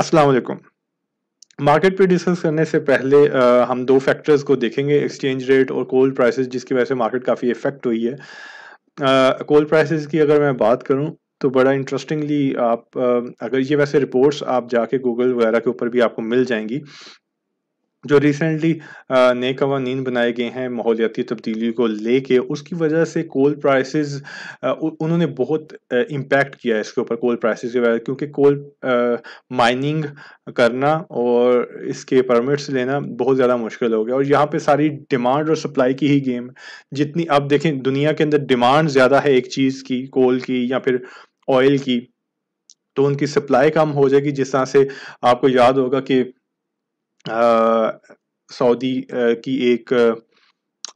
अस्सलाम वालेकुम मार्केट पे डिस्कस करने से पहले आ, हम दो फैक्टर्स को देखेंगे एक्सचेंज रेट और कोल प्राइसेस जिसकी वजह से मार्केट काफ़ी इफेक्ट हुई है कोल प्राइसेस की अगर मैं बात करूं तो बड़ा इंटरेस्टिंगली आप अगर ये वैसे रिपोर्ट्स आप जाके गूगल वगैरह के ऊपर भी आपको मिल जाएंगी जो रिसेंटली नए कवानीन बनाए गए हैं माहौलियाती तब्दीली को लेके उसकी वजह से कोल प्राइसेस उन्होंने बहुत इम्पैक्ट किया है इसके ऊपर कोल प्राइसेस के वजह क्योंकि कोल माइनिंग करना और इसके परमिट्स लेना बहुत ज़्यादा मुश्किल हो गया और यहाँ पे सारी डिमांड और सप्लाई की ही गेम जितनी आप देखें दुनिया के अंदर डिमांड ज़्यादा है एक चीज़ की कोल की या फिर ऑयल की तो उनकी सप्लाई कम हो जाएगी जिस तरह से आपको याद होगा कि सऊदी की एक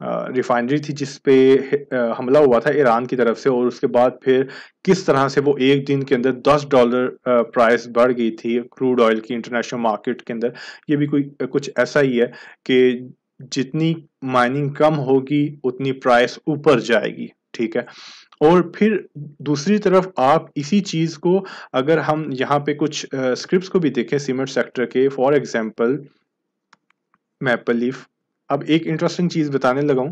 रिफाइनरी थी जिस पे हमला हुआ था ईरान की तरफ से और उसके बाद फिर किस तरह से वो एक दिन के अंदर 10 डॉलर प्राइस बढ़ गई थी क्रूड ऑयल की इंटरनेशनल मार्केट के अंदर ये भी कोई कुछ ऐसा ही है कि जितनी माइनिंग कम होगी उतनी प्राइस ऊपर जाएगी ठीक है और फिर दूसरी तरफ आप इसी चीज़ को अगर हम यहाँ पे कुछ स्क्रिप्ट्स को भी देखें सीमेंट सेक्टर के फॉर एग्जांपल मैपल लीफ अब एक इंटरेस्टिंग चीज़ बताने लगा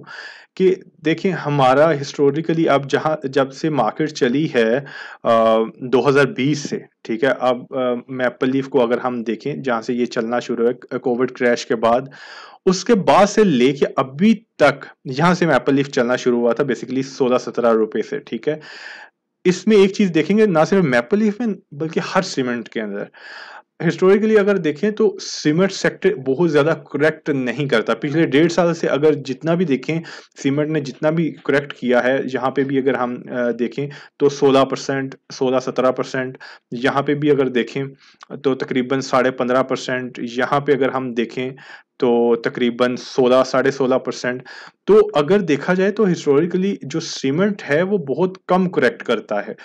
कि देखें हमारा हिस्टोरिकली अब जहाँ जब से मार्केट चली है आ, 2020 से ठीक है अब मैपल लीफ को अगर हम देखें जहाँ से ये चलना शुरू है कोविड क्रैश के बाद उसके बाद से लेके अभी तक यहाँ से मैपल लीफ चलना शुरू हुआ था बेसिकली 16-17 रुपए से ठीक है इसमें एक चीज़ देखेंगे ना सिर्फ मैपल लीफ में बल्कि हर सीमेंट के अंदर हिस्टोरिकली अगर देखें तो सीमेंट सेक्टर बहुत ज़्यादा करेक्ट नहीं करता पिछले डेढ़ साल से अगर जितना भी देखें सीमेंट ने जितना भी करेक्ट किया है यहाँ पे भी अगर हम देखें तो 16 परसेंट सोलह सत्रह परसेंट यहाँ पे भी अगर देखें तो तकरीबन साढ़े पंद्रह परसेंट यहाँ पे अगर हम देखें तो तकरीबन सोलह साढ़े सोलह परसेंट तो अगर देखा जाए तो हिस्टोरिकली जो सीमेंट है वो बहुत कम करेक्ट करता है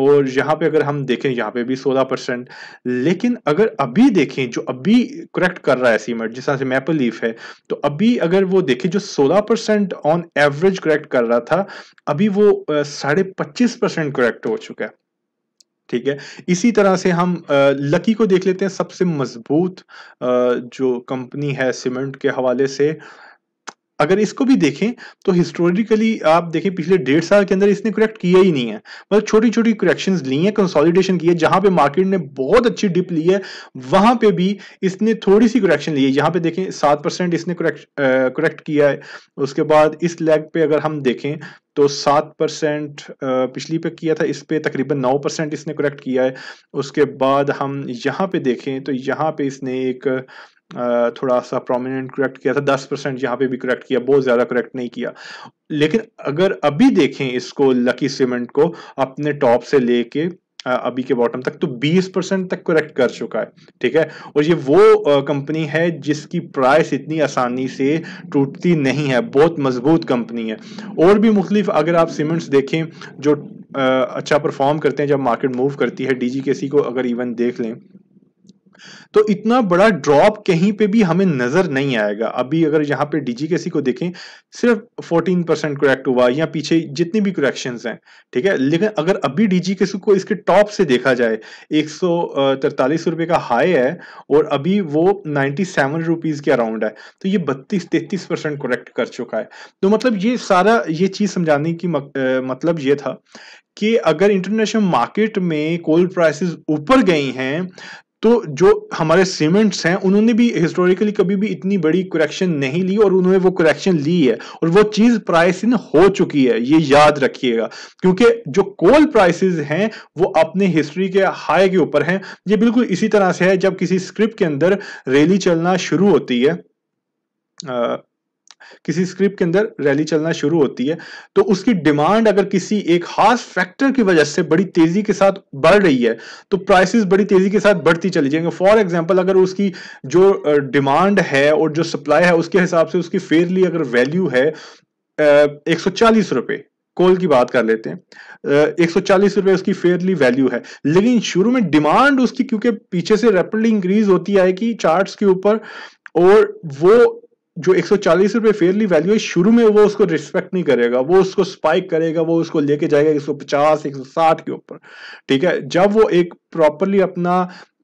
और यहाँ पे अगर हम देखें यहाँ पे भी 16 परसेंट लेकिन अगर अभी देखें जो अभी करेक्ट कर रहा है सीमेंट जिस तरह से मैपल लीफ है तो अभी अगर वो देखें जो 16 परसेंट ऑन एवरेज करेक्ट कर रहा था अभी वो साढ़े पच्चीस परसेंट करेक्ट हो चुका है ठीक है इसी तरह से हम लकी को देख लेते हैं सबसे मजबूत जो कंपनी है सीमेंट के हवाले से अगर इसको भी देखें तो हिस्टोरिकली आप देखें पिछले डेढ़ साल के अंदर इसने करेक्ट किया ही नहीं है मतलब छोटी छोटी करेक्शन ली है कंसोलिडेशन की है जहां पे मार्केट ने बहुत अच्छी डिप ली है वहां पे भी इसने थोड़ी सी करेक्शन ली है यहां पे देखें सात परसेंट इसने करेक्ट करेक्ट किया है उसके बाद इस लेग पे अगर हम देखें तो सात परसेंट पिछली पे किया था इस पे तकरीबन नौ परसेंट इसने करेक्ट किया है उसके बाद हम यहाँ पे देखें तो यहाँ पे इसने एक थोड़ा सा प्रोमिनेंट करेक्ट किया था दस परसेंट यहाँ पे भी करेक्ट किया बहुत ज़्यादा करेक्ट नहीं किया लेकिन अगर अभी देखें इसको लकी सीमेंट को अपने टॉप से लेके अभी के बॉटम तक तो 20 परसेंट तक करेक्ट कर चुका है ठीक है और ये वो कंपनी है जिसकी प्राइस इतनी आसानी से टूटती नहीं है बहुत मजबूत कंपनी है और भी मुख्तलिफ अगर आप सीमेंट्स देखें जो अच्छा परफॉर्म करते हैं जब मार्केट मूव करती है डीजीकेसी को अगर इवन देख लें तो इतना बड़ा ड्रॉप कहीं पे भी हमें नजर नहीं आएगा अभी अगर यहाँ पे डीजी केसी को देखें सिर्फ 14 परसेंट करेक्ट हुआ या पीछे जितनी भी करेक्शन हैं ठीक है लेकिन अगर अभी डीजी को इसके टॉप से देखा जाए एक रुपए का हाई है और अभी वो नाइन्टी सेवन रुपीज के अराउंड है तो ये बत्तीस तैतीस परसेंट करेक्ट कर चुका है तो मतलब ये सारा ये चीज समझाने की मक, आ, मतलब ये था कि अगर इंटरनेशनल मार्केट में कोल प्राइसेस ऊपर गई हैं तो जो हमारे सीमेंट्स हैं उन्होंने भी हिस्टोरिकली कभी भी इतनी बड़ी करेक्शन नहीं ली और उन्होंने वो करेक्शन ली है और वो चीज़ प्राइस इन हो चुकी है ये याद रखिएगा क्योंकि जो कोल प्राइसेस हैं वो अपने हिस्ट्री के हाई के ऊपर हैं ये बिल्कुल इसी तरह से है जब किसी स्क्रिप्ट के अंदर रैली चलना शुरू होती है आ, किसी स्क्रिप्ट के अंदर रैली चलना शुरू होती है तो उसकी डिमांड अगर किसी एक खास फैक्टर की वजह से बड़ी तेजी के साथ बढ़ रही है तो प्राइसेस बड़ी तेजी के साथ बढ़ती चली जाएंगे फॉर एग्जाम्पल अगर उसकी जो डिमांड है और जो सप्लाई है उसके हिसाब से उसकी फेयरली अगर वैल्यू है एक सौ कोल की बात कर लेते हैं एक सौ रुपए उसकी फेयरली वैल्यू है लेकिन शुरू में डिमांड उसकी क्योंकि पीछे से रेपिडली इंक्रीज होती आएगी चार्ट्स के ऊपर और वो जो 140 रुपए फेयरली वैल्यू है शुरू में वो उसको रिस्पेक्ट नहीं करेगा वो उसको स्पाइक करेगा वो उसको लेके जाएगा 150 160 के ऊपर ठीक है जब वो एक प्रॉपरली अपना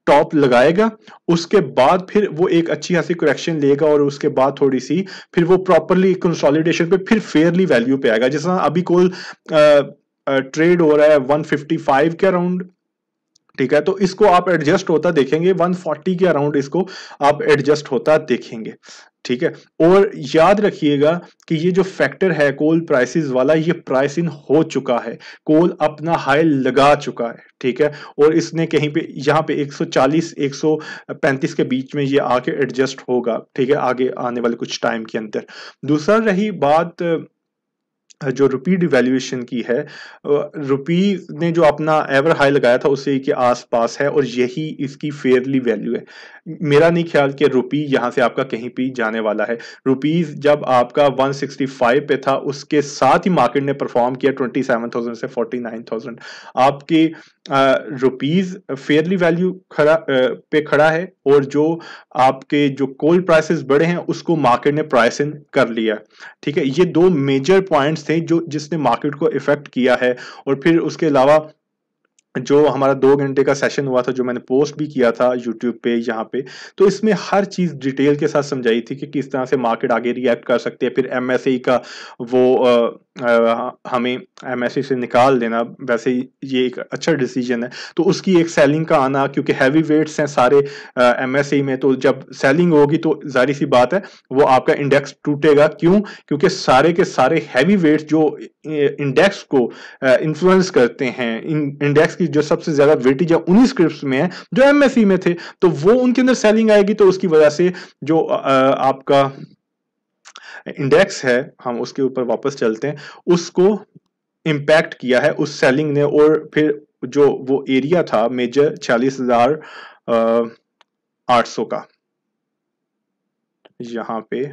टॉप लगाएगा उसके बाद फिर वो एक अच्छी खासी करेक्शन लेगा और उसके बाद थोड़ी सी फिर वो प्रॉपरली कंसोलिडेशन पे फिर फेयरली वैल्यू पे आएगा जैसा अभी कोल ट्रेड हो रहा है 155 के अराउंड ठीक है तो इसको आप एडजस्ट होता देखेंगे 140 के अराउंड इसको आप एडजस्ट होता देखेंगे ठीक है और याद रखिएगा कि ये जो फैक्टर है कोल प्राइसेस वाला ये प्राइस इन हो चुका है कोल अपना हाई लगा चुका है ठीक है और इसने कहीं पे यहाँ पे 140 135 के बीच में ये आके एडजस्ट होगा ठीक है आगे आने वाले कुछ टाइम के अंदर दूसरा रही बात जो रुपी डिवेल्यूएशन की है रुपी ने जो अपना एवर हाई लगाया था उसे के आसपास है और यही इसकी फेयरली वैल्यू है मेरा नहीं ख्याल कि रुपी यहाँ से आपका कहीं भी जाने वाला है रुपीज़ जब आपका 165 पे था उसके साथ ही मार्केट ने परफॉर्म किया 27,000 से 49,000 आपके रुपीज़ फेयरली वैल्यू खड़ा पे खड़ा है और जो आपके जो कोल्ड प्राइसेस बढ़े हैं उसको मार्केट ने प्राइस इन कर लिया ठीक है ये दो मेजर पॉइंट्स थे जो जिसने मार्केट को इफेक्ट किया है और फिर उसके अलावा जो हमारा दो घंटे का सेशन हुआ था जो मैंने पोस्ट भी किया था यूट्यूब पे यहाँ पे तो इसमें हर चीज़ डिटेल के साथ समझाई थी कि किस तरह से मार्केट आगे रिएक्ट कर सकते हैं फिर एम e का वो आ, आ, हमें एम e से निकाल देना वैसे ये एक अच्छा डिसीजन है तो उसकी एक सेलिंग का आना क्योंकि हैवी वेट्स हैं सारे एम e में तो जब सेलिंग होगी तो जारी सी बात है वो आपका इंडेक्स टूटेगा क्यों क्योंकि सारे के सारे हैवी वेट्स जो इंडेक्स को इन्फ्लुएंस करते हैं इंडेक्स की जो सबसे ज्यादा वेटेज है उन्हीं स्क्रिप्ट में है जो एमएससी e में थे तो वो उनके अंदर सेलिंग आएगी तो उसकी वजह से जो आ, आपका इंडेक्स है हम उसके ऊपर वापस चलते हैं उसको इम्पैक्ट किया है उस सेलिंग ने और फिर जो वो एरिया था मेजर छियालीस हजार आठ सौ का यहां पे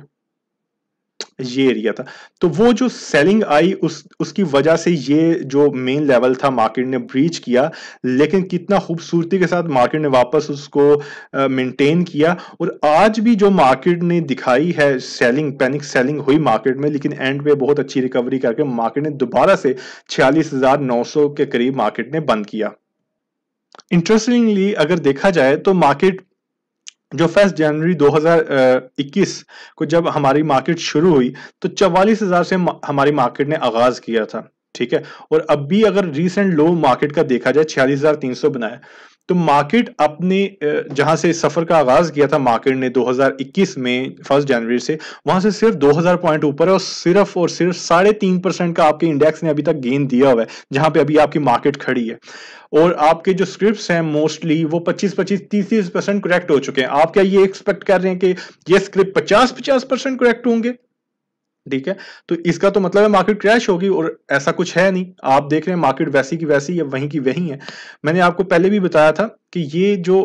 ये एरिया था तो वो जो सेलिंग आई उस उसकी वजह से ये जो मेन लेवल था मार्केट ने ब्रीच किया लेकिन कितना खूबसूरती के साथ मार्केट ने वापस उसको मेंटेन किया और आज भी जो मार्केट ने दिखाई है सेलिंग पैनिक सेलिंग हुई मार्केट में लेकिन एंड पे बहुत अच्छी रिकवरी करके मार्केट ने दोबारा से छियालीस के करीब मार्केट ने बंद किया इंटरेस्टिंगली अगर देखा जाए तो मार्केट जो फर्स्ट जनवरी 2021 को जब हमारी मार्केट शुरू हुई तो चवालीस हजार से हमारी मार्केट ने आगाज किया था ठीक है और अब भी अगर रिसेंट लो मार्केट का देखा जाए छियालीस हजार तीन सौ बनाया तो मार्केट अपने जहां से सफर का आगाज किया था मार्केट ने 2021 में फर्स्ट जनवरी से वहां से सिर्फ 2000 पॉइंट ऊपर है और सिर्फ और सिर्फ साढ़े तीन परसेंट का आपके इंडेक्स ने अभी तक गेन दिया हुआ है जहां पे अभी आपकी मार्केट खड़ी है और आपके जो स्क्रिप्ट हैं मोस्टली वो 25 25 30 30 परसेंट करेक्ट हो चुके हैं आप क्या ये एक्सपेक्ट कर रहे हैं कि ये स्क्रिप्ट 50 50 परसेंट करेक्ट होंगे ठीक है तो इसका तो मतलब है मार्केट क्रैश होगी और ऐसा कुछ है नहीं आप देख रहे हैं मार्केट वैसी की वैसी है वहीं की वहीं है मैंने आपको पहले भी बताया था कि ये जो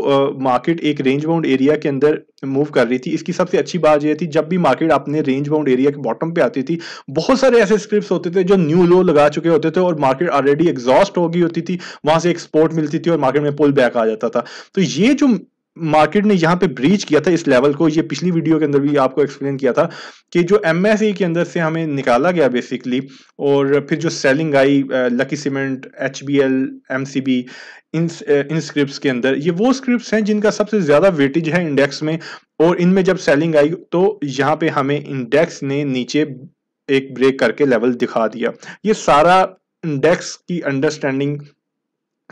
मार्केट uh, एक रेंज बाउंड एरिया के अंदर मूव कर रही थी इसकी सबसे अच्छी बात यह थी जब भी मार्केट अपने रेंज बाउंड एरिया के बॉटम पे आती थी बहुत सारे ऐसे स्क्रिप्ट होते थे जो न्यू लो लगा चुके होते थे और मार्केट ऑलरेडी एग्जॉस्ट हो गई होती थी वहां से एक्सपोर्ट मिलती थी और मार्केट में पुल बैक आ जाता था तो ये जो मार्केट ने यहाँ पे ब्रीच किया था इस लेवल को ये पिछली वीडियो के अंदर भी आपको एक्सप्लेन किया था कि जो एम के अंदर से हमें निकाला गया बेसिकली और फिर जो सेलिंग आई Lucky Cement H B L M C B इन इन स्क्रिप्ट के अंदर ये वो स्क्रिप्ट हैं जिनका सबसे ज़्यादा वेटेज है इंडेक्स में और इनमें जब सेलिंग आई तो यहाँ पे हमें इंडेक्स ने नीचे एक ब्रेक करके लेवल दिखा दिया ये सारा इंडेक्स की अंडरस्टैंडिंग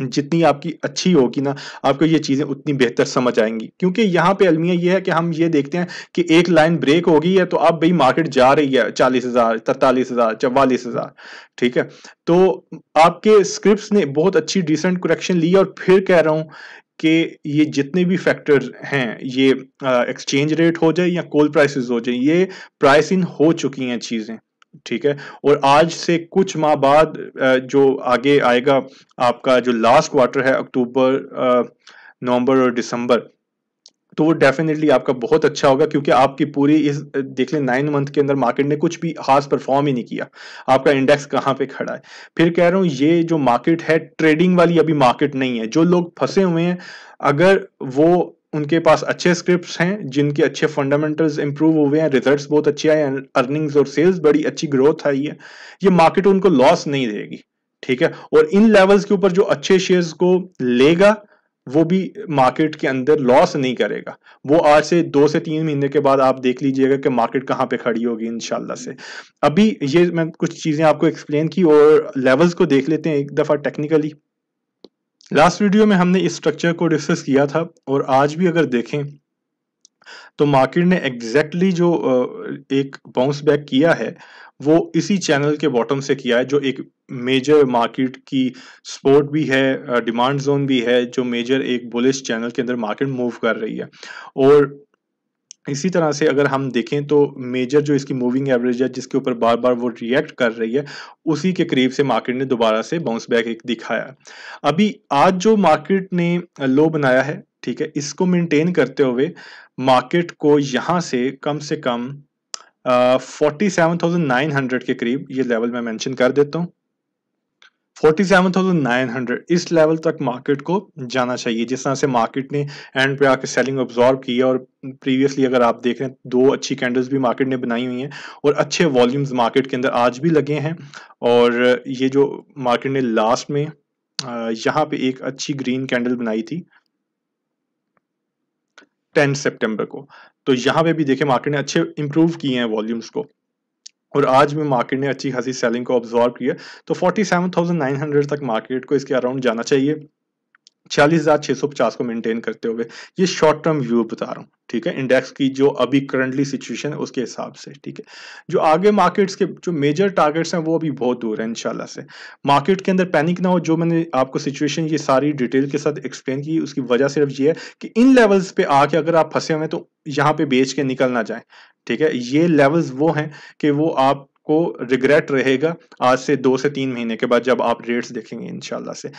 जितनी आपकी अच्छी होगी ना आपको ये चीज़ें उतनी बेहतर समझ आएंगी क्योंकि यहाँ पे अलमिया ये है कि हम ये देखते हैं कि एक लाइन ब्रेक होगी है तो अब भाई मार्केट जा रही है चालीस हज़ार तरतालीस हज़ार चवालीस हज़ार ठीक है तो आपके स्क्रिप्ट ने बहुत अच्छी डिसेंट करेक्शन ली और फिर कह रहा हूँ कि ये जितने भी फैक्टर्स हैं ये एक्सचेंज रेट हो जाए या कोल प्राइसेस हो जाए ये प्राइस इन हो चुकी हैं चीज़ें ठीक है और आज से कुछ माह बाद जो आगे आएगा आपका जो लास्ट क्वार्टर है अक्टूबर नवंबर और दिसंबर तो वो डेफिनेटली आपका बहुत अच्छा होगा क्योंकि आपकी पूरी इस देख लें नाइन मंथ के अंदर मार्केट ने कुछ भी खास परफॉर्म ही नहीं किया आपका इंडेक्स कहाँ पे खड़ा है फिर कह रहा हूँ ये जो मार्केट है ट्रेडिंग वाली अभी मार्केट नहीं है जो लोग फंसे हुए हैं अगर वो उनके पास अच्छे स्क्रिप्ट्स हैं जिनके अच्छे फंडामेंटल्स इंप्रूव हुए हैं रिजल्ट्स बहुत अच्छे आए हैं अर्निंग्स और सेल्स बड़ी अच्छी ग्रोथ आई है ये मार्केट उनको लॉस नहीं देगी ठीक है और इन लेवल्स के ऊपर जो अच्छे शेयर्स को लेगा वो भी मार्केट के अंदर लॉस नहीं करेगा वो आज से दो से तीन महीने के बाद आप देख लीजिएगा कि मार्केट कहाँ पे खड़ी होगी इनशाला से अभी ये मैं कुछ चीज़ें आपको एक्सप्लेन की और लेवल्स को देख लेते हैं एक दफ़ा टेक्निकली लास्ट वीडियो में हमने इस स्ट्रक्चर को डिस्कस किया था और आज भी अगर देखें तो मार्केट ने एग्जैक्टली जो एक बाउंस बैक किया है वो इसी चैनल के बॉटम से किया है जो एक मेजर मार्केट की सपोर्ट भी है डिमांड जोन भी है जो मेजर एक बुलिश चैनल के अंदर मार्केट मूव कर रही है और इसी तरह से अगर हम देखें तो मेजर जो इसकी मूविंग एवरेज है जिसके ऊपर बार बार वो रिएक्ट कर रही है उसी के करीब से मार्केट ने दोबारा से बाउंस बैक एक दिखाया अभी आज जो मार्केट ने लो बनाया है ठीक है इसको मेंटेन करते हुए मार्केट को यहाँ से कम से कम forty seven thousand nine hundred के करीब ये लेवल मैं मेंशन कर देता हूँ 47,900 इस लेवल तक मार्केट को जाना चाहिए जिस तरह से मार्केट ने एंड पे आके सेलिंग ऑब्जॉर्व की है और प्रीवियसली अगर आप देख रहे हैं दो अच्छी कैंडल्स भी मार्केट ने बनाई हुई हैं और अच्छे वॉल्यूम्स मार्केट के अंदर आज भी लगे हैं और ये जो मार्केट ने लास्ट में यहाँ पे एक अच्छी ग्रीन कैंडल बनाई थी टेन सेप्टेम्बर को तो यहाँ पे भी देखे मार्केट ने अच्छे इंप्रूव किए हैं वॉल्यूम्स को और आज में मार्केट ने अच्छी खासी सेलिंग को ऑब्जॉर्व किया तो forty seven thousand nine hundred तक मार्केट को इसके अराउंड जाना चाहिए छियालीस हजार छह सौ पचास को मेंटेन करते हुए ये शॉर्ट टर्म व्यू बता रहा हूँ ठीक है इंडेक्स की जो अभी करंटली सिचुएशन है उसके हिसाब से ठीक है जो आगे मार्केट्स के जो मेजर टारगेट्स हैं वो अभी बहुत दूर है इंशाल्लाह से मार्केट के अंदर पैनिक ना हो जो मैंने आपको सिचुएशन ये सारी डिटेल के साथ एक्सप्लेन की उसकी वजह सिर्फ ये है कि इन लेवल्स पे आके अगर आप फंसे हुए तो यहाँ पे बेच के निकल ना जाए ठीक है ये लेवल्स वो हैं कि वो आप आपको रिग्रेट रहेगा आज से दो से तीन महीने के बाद जब आप रेट्स देखेंगे इनशाला से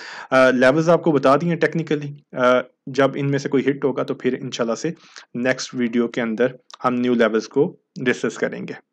लेवल्स uh, आपको बता दिए टेक्निकली uh, जब इनमें से कोई हिट होगा तो फिर इनशाला से नेक्स्ट वीडियो के अंदर हम न्यू लेवल्स को डिस्कस करेंगे